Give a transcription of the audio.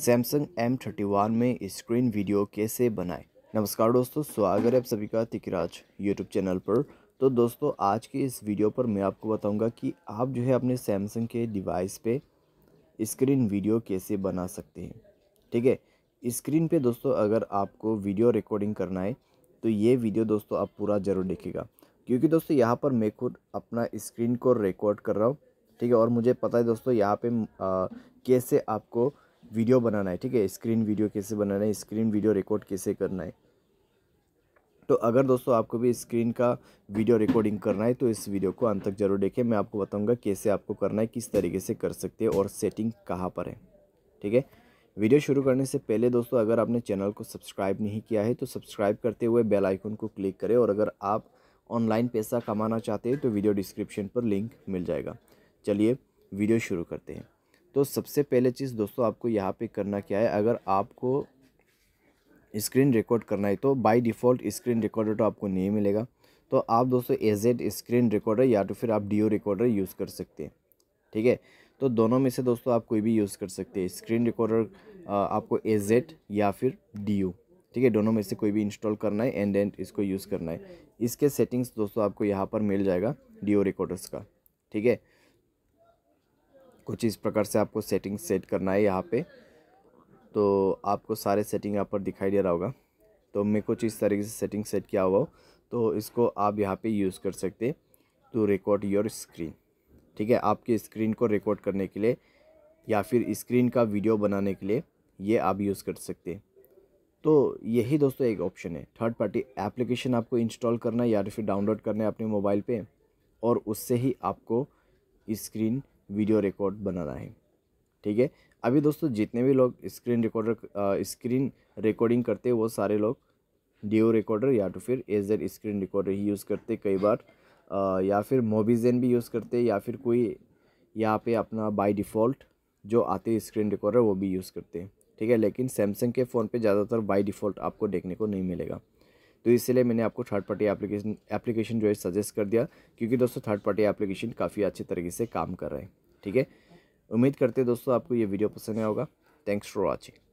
Samsung M thirty one में screen video कैसे बनाएं नमस्कार दोस्तों स्वागत है आप सभी का तिकराज यूट्यूब चैनल पर तो दोस्तों आज के इस वीडियो पर मैं आपको बताऊंगा कि आप जो है अपने सैमसंग के डिवाइस पे स्क्रीन वीडियो कैसे बना सकते हैं ठीक है स्क्रीन पे दोस्तों अगर आपको वीडियो रिकॉर्डिंग करना है तो ये वीडियो दोस्तों आप पूरा ज़रूर देखेगा क्योंकि दोस्तों यहाँ पर मैं खुद अपना स्क्रीन को रिकॉर्ड कर रहा हूँ ठीक है और मुझे पता है दोस्तों यहाँ पर कैसे आपको वीडियो बनाना है ठीक है स्क्रीन वीडियो कैसे बनाना है स्क्रीन वीडियो रिकॉर्ड कैसे करना है तो अगर दोस्तों आपको भी स्क्रीन का वीडियो रिकॉर्डिंग करना है तो इस वीडियो को अंत तक जरूर देखें मैं आपको बताऊंगा कैसे आपको करना है किस तरीके से कर सकते हैं और सेटिंग कहाँ पर है ठीक है वीडियो शुरू करने से पहले दोस्तों अगर आपने चैनल को सब्सक्राइब नहीं किया है तो सब्सक्राइब करते हुए बेल आइकन को क्लिक करें और अगर आप ऑनलाइन पैसा कमाना चाहते हैं तो वीडियो डिस्क्रिप्शन पर लिंक मिल जाएगा चलिए वीडियो शुरू करते हैं तो सबसे पहले चीज़ दोस्तों आपको यहाँ पे करना क्या है अगर आपको स्क्रीन रिकॉर्ड करना है तो बाय डिफ़ॉल्ट स्क्रीन रिकॉर्डर तो आपको नहीं मिलेगा तो आप दोस्तों एजेड स्क्रीन रिकॉर्डर या तो फिर आप डी रिकॉर्डर यूज़ कर सकते हैं ठीक है तो दोनों में से दोस्तों आप कोई भी यूज़ कर सकते हैं स्क्रीन रिकॉर्डर आपको एजेड या फिर डी ठीक है दोनों में से कोई भी इंस्टॉल करना है एंड एंड इसको यूज़ करना है इसके सेटिंग्स दोस्तों आपको यहाँ पर मिल जाएगा डी रिकॉर्डर्स का ठीक है कुछ इस प्रकार से आपको सेटिंग सेट करना है यहाँ पे तो आपको सारे सेटिंग यहाँ पर दिखाई दे रहा होगा तो मैं कुछ इस तरीके से सेटिंग सेट किया हुआ तो इसको आप यहाँ पे यूज़ कर सकते टू रिकॉर्ड योर स्क्रीन ठीक है आपके स्क्रीन को रिकॉर्ड करने के लिए या फिर स्क्रीन का वीडियो बनाने के लिए ये आप यूज़ कर सकते हैं तो यही दोस्तों एक ऑप्शन है थर्ड पार्टी एप्लीकेशन आपको इंस्टॉल करना है या फिर डाउनलोड करना है अपने मोबाइल पे और उससे ही आपको स्क्रीन वीडियो रिकॉर्ड बनाना है ठीक है अभी दोस्तों जितने भी लोग स्क्रीन रिकॉर्डर स्क्रीन रिकॉर्डिंग करते हैं वो सारे लोग डीओ रिकॉर्डर या तो फिर एज एड स्क्रीन रिकॉर्डर ही यूज़ करते कई बार आ, या फिर मोबीजेन भी यूज़ करते या फिर कोई यहाँ पे अपना बाय डिफ़ॉल्ट जो आते स्क्रीन रिकॉर्डर वो भी यूज़ करते हैं ठीक है लेकिन सैमसंग के फ़ोन पे ज़्यादातर बाय डिफ़ॉल्ट आपको देखने को नहीं मिलेगा तो इसलिए मैंने आपको थर्ड पार्टी एप्लीकेशन एप्लीकेशन जो है सजेस्ट कर दिया क्योंकि दोस्तों थर्ड पार्टी एप्लीकेशन काफ़ी अच्छे तरीके से काम कर रहे हैं ठीक है उम्मीद करते हैं दोस्तों आपको ये वीडियो पसंद आया होगा थैंक्स फॉर वॉचिंग